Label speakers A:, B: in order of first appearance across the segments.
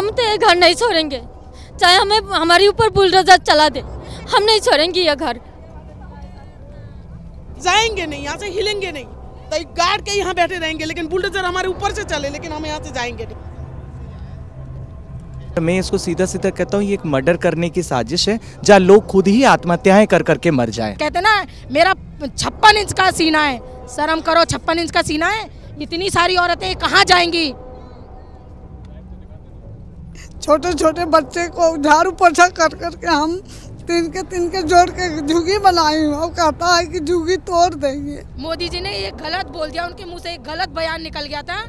A: हम तो ये घर नहीं छोड़ेंगे चाहे हमें हमारे ऊपर बुलडोजर चला दे हम नहीं छोड़ेंगे ये घर जाएंगे नहीं यहाँ से हिलेंगे नहीं तो गार्ड के
B: यहाँ बैठे रहेंगे लेकिन बुलडोजर हमारे ऊपर से चले लेकिन हम यहाँ से जाएंगे नहीं
C: मैं इसको सीधा सीधा कहता हूँ ये एक मर्डर करने की साजिश है जहाँ लोग खुद ही आत्महत्याएं कर करके मर जाएं।
A: कहते ना मेरा छप्पन इंच का सीना है शर्म करो छप्पन इंच का सीना है इतनी सारी औरतें कहाँ जाएंगी
B: छोटे छोटे बच्चे को झाड़ू पोछा कर करके हम तीन के तीन के जोड़ के झुगी बनाई हूँ और कहता है कि झुगी तोड़ देंगे
A: मोदी जी ने ये गलत बोल दिया उनके मुंह से एक गलत बयान निकल गया था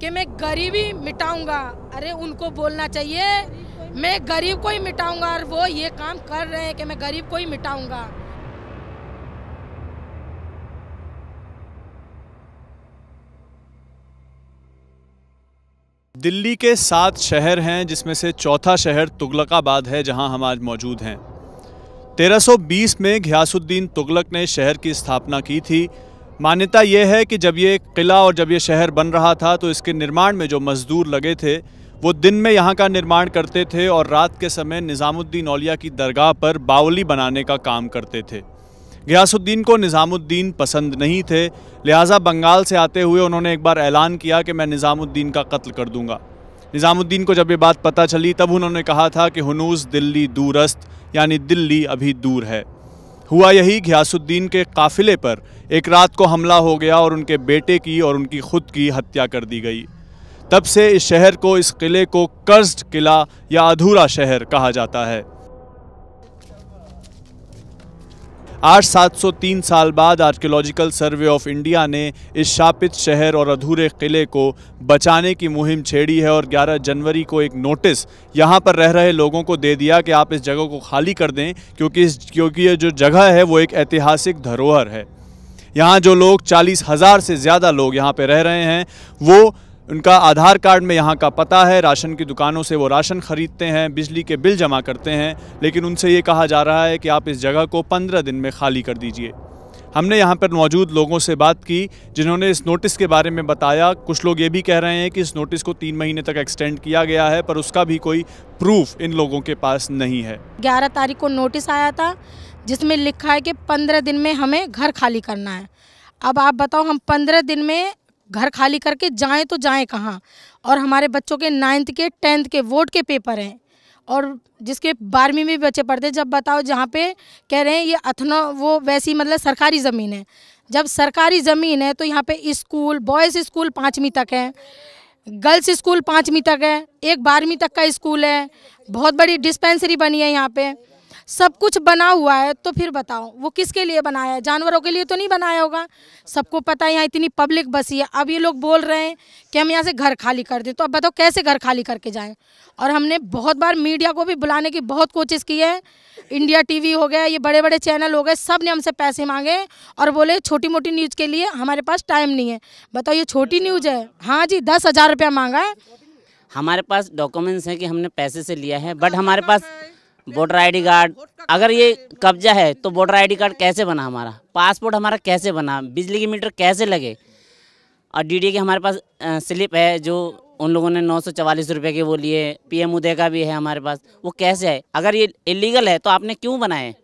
A: कि मैं गरीबी मिटाऊंगा अरे उनको बोलना चाहिए मैं गरीब को ही मिटाऊंगा और वो ये काम कर रहे हैं कि मैं गरीब को ही मिटाऊंगा
D: दिल्ली के सात शहर हैं जिसमें से चौथा शहर तुगलकाबाद है जहां हम आज मौजूद हैं 1320 में घियासुद्दीन तुगलक ने शहर की स्थापना की थी मान्यता यह है कि जब ये किला और जब ये शहर बन रहा था तो इसके निर्माण में जो मज़दूर लगे थे वो दिन में यहाँ का निर्माण करते थे और रात के समय निज़ामुद्दीन औलिया की दरगाह पर बावली बनाने का काम करते थे गयासुद्दीन को निज़ामुद्दीन पसंद नहीं थे लिहाजा बंगाल से आते हुए उन्होंने एक बार ऐलान किया कि मैं निज़ामुद्दीन का कत्ल कर दूंगा निज़ामुद्दीन को जब ये बात पता चली तब उन्होंने कहा था कि हनूस दिल्ली दूरस्त यानी दिल्ली अभी दूर है हुआ यही घियासुद्दीन के काफ़िले पर एक रात को हमला हो गया और उनके बेटे की और उनकी खुद की हत्या कर दी गई तब से इस शहर को इस किले को कर्ज किला या अधूरा शहर कहा जाता है आज 703 साल बाद आर्कियोलॉजिकल सर्वे ऑफ इंडिया ने इस शापित शहर और अधूरे किले को बचाने की मुहिम छेड़ी है और 11 जनवरी को एक नोटिस यहाँ पर रह रहे लोगों को दे दिया कि आप इस जगह को खाली कर दें क्योंकि इस क्योंकि ये जो जगह है वो एक ऐतिहासिक धरोहर है यहाँ जो लोग चालीस हज़ार से ज़्यादा लोग यहाँ पर रह रहे हैं वो उनका आधार कार्ड में यहाँ का पता है राशन की दुकानों से वो राशन ख़रीदते हैं बिजली के बिल जमा करते हैं लेकिन उनसे ये कहा जा रहा है कि आप इस जगह को पंद्रह दिन में खाली कर दीजिए हमने यहाँ पर मौजूद लोगों से बात की जिन्होंने इस नोटिस के बारे में बताया कुछ लोग ये भी कह रहे हैं कि इस नोटिस को तीन महीने तक एक्सटेंड किया गया है पर उसका भी कोई प्रूफ इन लोगों के पास नहीं है
A: ग्यारह तारीख को नोटिस आया था जिसमें लिखा है कि पंद्रह दिन में हमें घर खाली करना है अब आप बताओ हम पंद्रह दिन में घर खाली करके जाएं तो जाएं कहाँ और हमारे बच्चों के नाइन्थ के टेंथ के वोट के पेपर हैं और जिसके बारहवीं में भी बच्चे पढ़ते जब बताओ जहाँ पे कह रहे हैं ये अथनो वो वैसी मतलब सरकारी ज़मीन है जब सरकारी ज़मीन है तो यहाँ पे स्कूल बॉयज़ स्कूल पाँचवीं तक है गर्ल्स स्कूल पाँचवीं तक है एक बारहवीं तक का स्कूल है बहुत बड़ी डिस्पेंसरी बनी है यहाँ पे सब कुछ बना हुआ है तो फिर बताओ वो किसके लिए बनाया है जानवरों के लिए तो नहीं बनाया होगा सबको पता है यहाँ इतनी पब्लिक बसी है अब ये लोग बोल रहे हैं कि हम यहाँ से घर खाली कर दें तो अब बताओ कैसे घर खाली करके जाएं और हमने बहुत बार मीडिया को भी बुलाने की बहुत कोशिश की है इंडिया टी हो गया ये बड़े बड़े चैनल हो गए सब ने हमसे पैसे मांगे और बोले छोटी मोटी न्यूज़ के लिए हमारे पास टाइम नहीं है बताओ ये छोटी न्यूज़ है हाँ जी दस हज़ार रुपया मांगा है
E: हमारे पास डॉक्यूमेंट्स हैं कि हमने पैसे से लिया है बट हमारे पास वोटर आईडी कार्ड अगर ये कब्जा है तो वोटर आईडी कार्ड कैसे बना हमारा पासपोर्ट हमारा कैसे बना बिजली के मीटर कैसे लगे और डी के हमारे पास स्लिप है जो उन लोगों ने नौ सौ चवालीस रुपये के वो लिए पी एम उदय का भी है हमारे पास वो कैसे है अगर ये इलीगल है तो आपने क्यों बनाए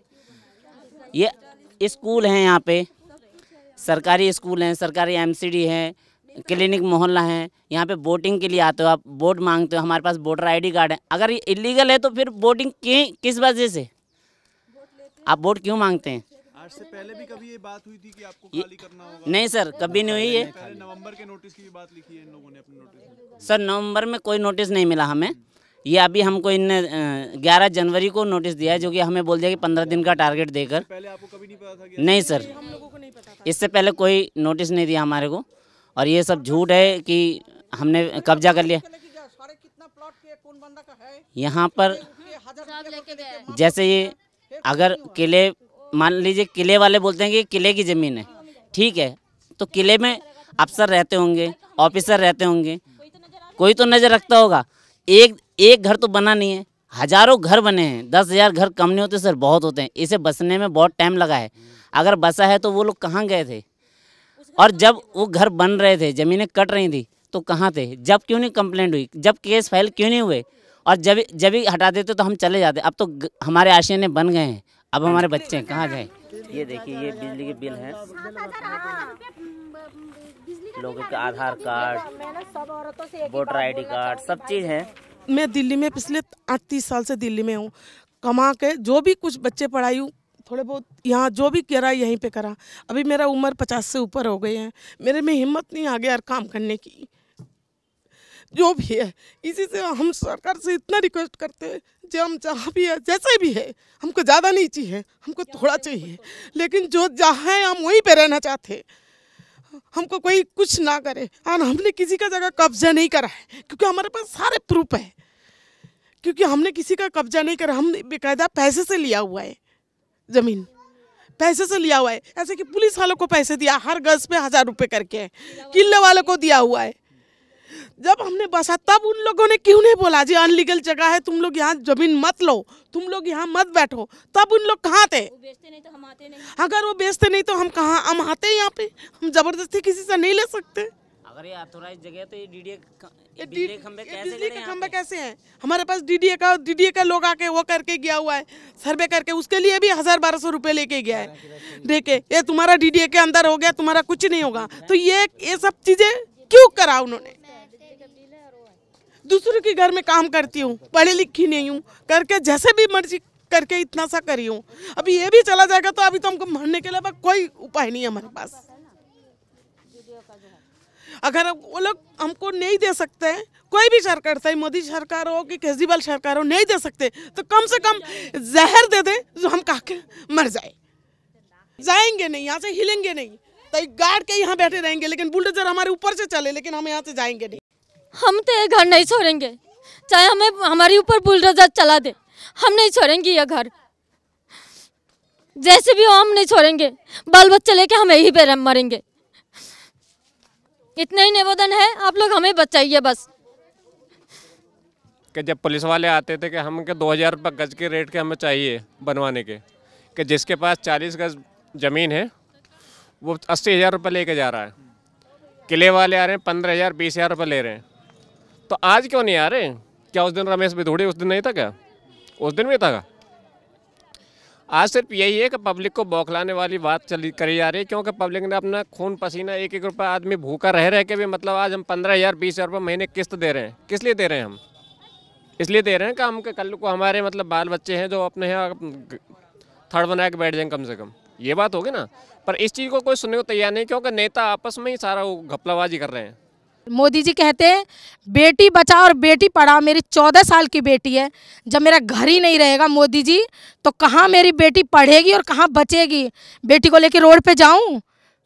E: ये स्कूल हैं यहाँ पे सरकारी स्कूल हैं सरकारी एम सी डी हैं क्लिनिक मोहल्ला है यहाँ पे बोटिंग के लिए आते हो आप बोट मांगते हो हमारे पास वोटर आईडी कार्ड है अगर ये इलीगल है तो फिर बोटिंग क्यों किस वजह से आप वोट क्यों मांगते हैं
D: आज से पहले भी कभी ये बात हुई थी
E: कि आपको खाली करना होगा नहीं सर कभी नहीं हुई
D: है नवंबर के नोटिस की भी बात लिखी है
E: इन लोगों ने अपने नोटिस सर नवंबर में कोई नोटिस नहीं मिला हमें ये अभी हमको इनने 11 जनवरी को नोटिस दिया है जो कि हमें बोल दिया कि 15 दिन का टारगेट देकर पहले आपको कभी नहीं पता था नहीं सर इससे पहले कोई नोटिस नहीं दिया हमारे को और ये सब झूठ है कि हमने कब्जा कर लिया यहाँ पर जैसे ये अगर किले मान लीजिए किले वाले बोलते हैं कि किले की ज़मीन है ठीक है तो किले में अफसर रहते होंगे ऑफिसर रहते होंगे कोई तो नज़र रखता होगा एक एक घर तो बना नहीं है हज़ारों घर बने हैं दस हज़ार घर कम नहीं होते सर बहुत होते हैं इसे बसने में बहुत टाइम लगा है अगर बसा है तो वो लोग कहाँ गए थे और जब वो घर बन रहे थे ज़मीनें कट रही थी तो कहाँ थे जब क्यों नहीं कंप्लेंट हुई जब केस फाइल क्यों नहीं हुए और जब जब ही हटा देते तो हम चले जाते अब तो हमारे आशियाने बन गए हैं अब हमारे बच्चे कहाँ गए ये देखिए ये बिजली के बिल हैं लोगों
B: का Aadhaar
A: card
E: voter I D card सब चीज़ है
B: मैं दिल्ली में पिछले अड़तीस साल से दिल्ली में हूँ कमा के जो भी कुछ बच्चे पढ़ाई थोड़े बहुत यहाँ जो भी करा यहीं पे करा अभी मेरा उम्र पचास से ऊपर हो गई है मेरे में हिम्मत नहीं आ गया यार काम करने की जो भी है इसी से हम सरकार से इतना रिक्वेस्ट करते हैं जो हम जहाँ भी है जैसे भी है हमको ज़्यादा नहीं चाहिए हमको थोड़ा चाहिए लेकिन जो जहाँ है हम वहीं पर रहना चाहते हमको कोई कुछ ना करे और हमने किसी का जगह कब्जा नहीं करा है क्योंकि हमारे पास सारे प्रूफ है क्योंकि हमने किसी का कब्जा नहीं करा हम बेकायदा पैसे से लिया हुआ है जमीन पैसे से लिया हुआ है ऐसे कि पुलिस वालों को पैसे दिया हर गज पे हजार रुपए करके किले वालों को दिया हुआ है जब हमने बसा तब उन लोगों ने क्यों नहीं बोला जी अनलीगल जगह है तुम लोग यहाँ जमीन मत लो तुम लोग यहाँ मत बैठो तब उन लोग कहाँ थे
E: तो
B: अगर वो बेचते नहीं तो हम कहाँ हम आते यहाँ पे हम जबरदस्ती किसी से नहीं ले सकते
E: अगर ये ऑथोराइज जगह तो ये डीडीए डीडीए का खंबे कैसे हैं
B: हमारे पास डीडीए का डीडीए का लोग आके वो करके गया हुआ है सर्वे करके उसके लिए भी हजार बारह सौ रुपए लेके गया है देखे ये तुम्हारा डीडीए के अंदर हो गया तुम्हारा कुछ नहीं होगा तो ये ये सब चीजें क्यों करा उन्होंने दूसरों के घर में काम करती हूँ पढ़ी लिखी नहीं हूँ करके जैसे भी मर्जी करके इतना सा करी हूँ अभी ये भी चला जाएगा तो अभी तो हमको मरने के अलावा कोई उपाय नहीं है हमारे पास अगर वो लोग हमको नहीं दे सकते हैं कोई भी सरकार चाहे मोदी सरकार हो कि केजरीवाल सरकार हो नहीं दे सकते तो कम से कम जहर दे दे जो हम कहा के मर जाए जाएंगे नहीं यहाँ से हिलेंगे नहीं तो गार्ड के यहाँ बैठे रहेंगे लेकिन बुलडोजर हमारे ऊपर से चले लेकिन हम यहाँ से जाएंगे नहीं
A: हम तो ये घर नहीं छोड़ेंगे चाहे हमें हमारे ऊपर बुलडोजर चला दे हम नहीं छोड़ेंगे ये घर जैसे भी हो हम नहीं छोड़ेंगे बाल बच्चे लेके हम यहीं पर मरेंगे इतना ही निवेदन है आप लोग हमें बचाइए बस
F: कि जब पुलिस वाले आते थे कि हम के दो हज़ार रुपये गज के रेट के हमें चाहिए बनवाने के कि जिसके पास चालीस गज ज़मीन है वो अस्सी हज़ार रुपये लेके जा रहा है किले वाले आ रहे हैं पंद्रह हज़ार बीस हज़ार रुपये ले रहे हैं तो आज क्यों नहीं आ रहे क्या उस दिन रमेश भी उस दिन नहीं था क्या उस दिन भी था क्या आज सिर्फ यही है कि पब्लिक को बौखलाने वाली बात चली करी जा रही है क्योंकि पब्लिक ने अपना खून पसीना एक एक रुपये आदमी भूखा रह रहे के भी मतलब आज हम पंद्रह हज़ार बीस हज़ार रुपये महीने किस्त दे रहे हैं किस लिए दे रहे हैं हम इसलिए दे रहे हैं कि हम कल को हमारे मतलब बाल बच्चे हैं जो अपने यहाँ थर्ड बना के बैठ जाएंगे कम से कम ये बात होगी ना पर इस चीज़ को कोई सुनने को तैयार नहीं क्योंकि नेता आपस में ही सारा घपलाबाजी कर रहे हैं
A: मोदी जी कहते हैं बेटी बचाओ और बेटी पढ़ाओ मेरी चौदह साल की बेटी है जब मेरा घर ही नहीं रहेगा मोदी जी तो कहाँ मेरी बेटी पढ़ेगी और कहाँ बचेगी बेटी को लेकर रोड पर जाऊँ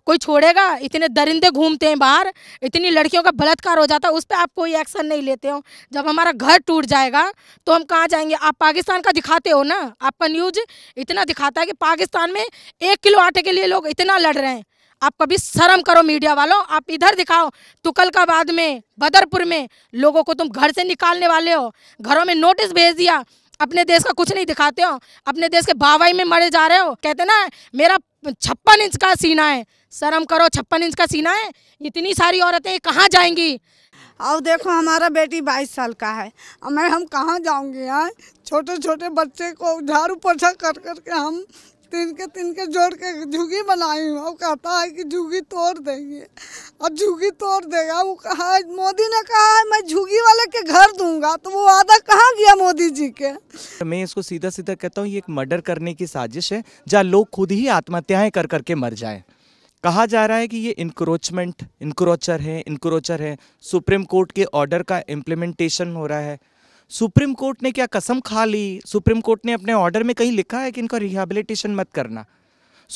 A: कोई छोड़ेगा इतने दरिंदे घूमते हैं बाहर इतनी लड़कियों का बलात्कार हो जाता है उस पर आप कोई एक्शन नहीं लेते हो जब हमारा घर टूट जाएगा तो हम कहाँ जाएंगे आप पाकिस्तान का दिखाते हो ना आपका न्यूज इतना दिखाता है कि पाकिस्तान में एक किलो आटे के लिए लोग इतना लड़ रहे हैं आप कभी शर्म करो मीडिया वालों आप इधर दिखाओ तुकलकाबाद में बदरपुर में लोगों को तुम घर से निकालने वाले हो घरों में नोटिस भेज दिया अपने देश का कुछ नहीं दिखाते हो अपने देश के भावाई में मरे जा रहे हो कहते ना मेरा छप्पन इंच का सीना है शर्म करो छप्पन इंच का सीना है इतनी सारी औरतें कहाँ जाएंगी और देखो हमारा बेटी बाईस साल का है मैं हम कहाँ जाऊँगी यहाँ छोटे छोटे बच्चे को झाड़ू पोछा कर करके हम तिनके
B: तिनके जोड़ के झुगी बनाई हूँ और कहता है कि झुगी तोड़ देंगे और झुगी तोड़ देगा वो कहा मोदी ने कहा है मैं झुगी वाले के घर दूंगा तो वो वादा कहाँ गया
C: मोदी जी के मैं इसको सीधा सीधा कहता हूँ ये एक मर्डर करने की साजिश है जहाँ लोग खुद ही आत्महत्याएं कर करके मर जाए कहा जा रहा है कि ये इंक्रोचमेंट इंक्रोचर है इंक्रोचर है सुप्रीम कोर्ट के ऑर्डर का इम्प्लीमेंटेशन हो रहा है सुप्रीम कोर्ट ने क्या कसम खा ली सुप्रीम कोर्ट ने अपने ऑर्डर में कहीं लिखा है कि इनका रिहेबिलिटेशन मत करना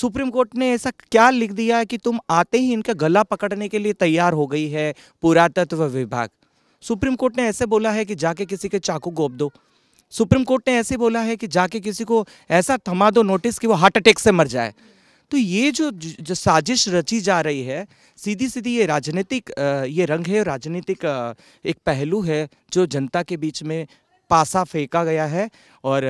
C: सुप्रीम कोर्ट ने ऐसा क्या लिख दिया है कि तुम आते ही इनका गला पकड़ने के लिए तैयार हो गई है पुरातत्व विभाग सुप्रीम कोर्ट ने ऐसे बोला है कि जाके किसी के चाकू गोप दो सुप्रीम कोर्ट ने ऐसे बोला है कि जाके किसी को ऐसा थमा दो नोटिस कि वो हार्ट अटैक से मर जाए तो ये जो जो साजिश रची जा रही है सीधी सीधी ये राजनीतिक ये रंग है राजनीतिक एक पहलू है जो जनता के बीच में पासा फेंका गया है और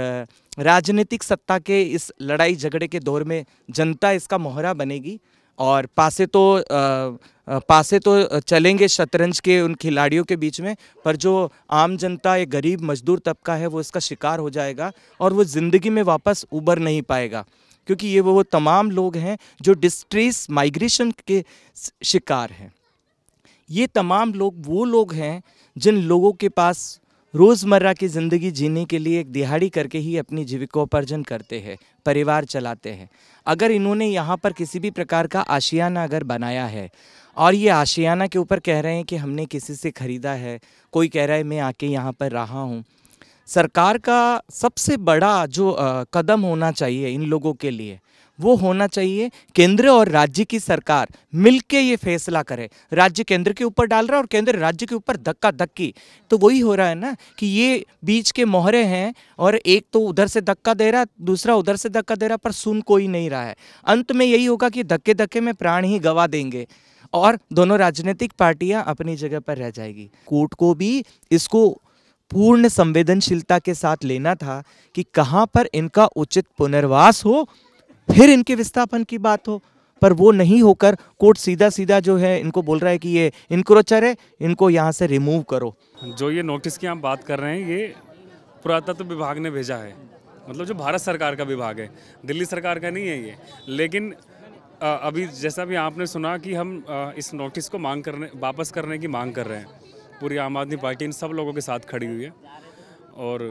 C: राजनीतिक सत्ता के इस लड़ाई झगड़े के दौर में जनता इसका मोहरा बनेगी और पासे तो पासे तो चलेंगे शतरंज के उन खिलाड़ियों के बीच में पर जो आम जनता एक गरीब मजदूर तबका है वो इसका शिकार हो जाएगा और वो ज़िंदगी में वापस उबर नहीं पाएगा क्योंकि ये वो वो तमाम लोग हैं जो डिस्ट्रेस माइग्रेशन के शिकार हैं ये तमाम लोग वो लोग हैं जिन लोगों के पास रोज़मर्रा की ज़िंदगी जीने के लिए एक दिहाड़ी करके ही अपनी जीविकोपार्जन करते हैं परिवार चलाते हैं अगर इन्होंने यहाँ पर किसी भी प्रकार का आशियाना अगर बनाया है और ये आशियाना के ऊपर कह रहे हैं कि हमने किसी से ख़रीदा है कोई कह रहा है मैं आके यहाँ पर रहा हूँ सरकार का सबसे बड़ा जो आ, कदम होना चाहिए इन लोगों के लिए वो होना चाहिए केंद्र और राज्य की सरकार मिलके ये फैसला करे राज्य केंद्र के ऊपर डाल रहा है और केंद्र राज्य के ऊपर धक्का धक्की तो वही हो रहा है ना कि ये बीच के मोहरे हैं और एक तो उधर से धक्का दे रहा दूसरा उधर से धक्का दे रहा पर सुन कोई नहीं रहा है अंत में यही होगा कि धक्के धक्के में प्राण ही गवा देंगे और दोनों राजनीतिक पार्टियां अपनी जगह पर रह जाएगी कोर्ट को भी इसको पूर्ण संवेदनशीलता के साथ लेना था कि कहाँ पर इनका उचित पुनर्वास हो फिर इनके विस्थापन की बात हो पर वो नहीं होकर कोर्ट सीधा सीधा जो है इनको बोल रहा है कि ये इनक्रोचर है इनको यहाँ से रिमूव करो
F: जो ये नोटिस की हम बात कर रहे हैं ये पुरातत्व विभाग ने भेजा है मतलब जो भारत सरकार का विभाग है दिल्ली सरकार का नहीं है ये लेकिन अभी जैसा भी आपने सुना कि हम इस नोटिस को मांग करने वापस करने की मांग कर रहे हैं पूरी आम आदमी पार्टी इन सब लोगों के साथ खड़ी हुई है और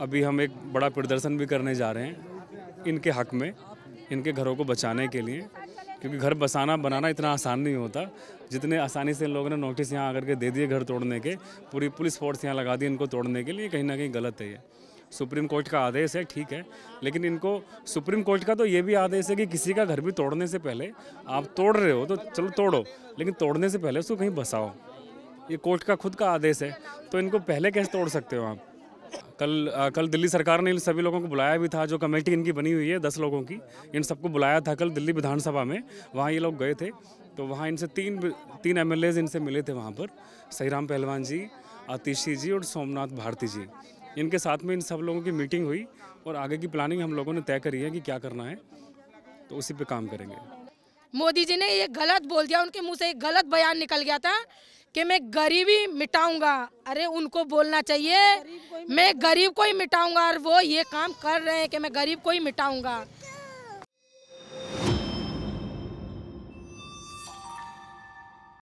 F: अभी हम एक बड़ा प्रदर्शन भी करने जा रहे हैं इनके हक में इनके घरों को बचाने के लिए क्योंकि घर बसाना बनाना इतना आसान नहीं होता जितने आसानी से इन लोगों ने नोटिस यहाँ आकर के दे दिए घर तोड़ने के पूरी पुलिस फोर्स यहाँ लगा दी इनको तोड़ने के लिए कहीं ना कहीं गलत है ये सुप्रीम कोर्ट का आदेश है ठीक है लेकिन इनको सुप्रीम कोर्ट का तो ये भी आदेश है कि किसी का घर भी तोड़ने से पहले आप तोड़ रहे हो तो चलो तोड़ो लेकिन तोड़ने से पहले उसको कहीं बसाओ ये कोर्ट का खुद का आदेश है तो इनको पहले कैसे तोड़ सकते हो आप कल आ, कल दिल्ली सरकार ने इन सभी लोगों को बुलाया भी था जो कमेटी इनकी बनी हुई है दस लोगों की इन सबको बुलाया था कल दिल्ली विधानसभा में वहाँ ये लोग गए थे तो वहाँ इनसे तीन तीन एम इनसे मिले थे वहाँ पर सही पहलवान जी आतिशी जी और सोमनाथ भारती जी इनके साथ में इन सब लोगों की मीटिंग हुई और आगे की प्लानिंग हम लोगों ने तय करी है कि क्या करना है तो उसी पे काम करेंगे
A: मोदी जी ने ये गलत बोल दिया उनके मुंह से एक गलत बयान निकल गया था कि मैं गरीबी मिटाऊंगा अरे उनको बोलना चाहिए मैं गरीब को ही मिटाऊंगा और वो ये काम कर रहे हैं कि मैं गरीब को ही मिटाऊंगा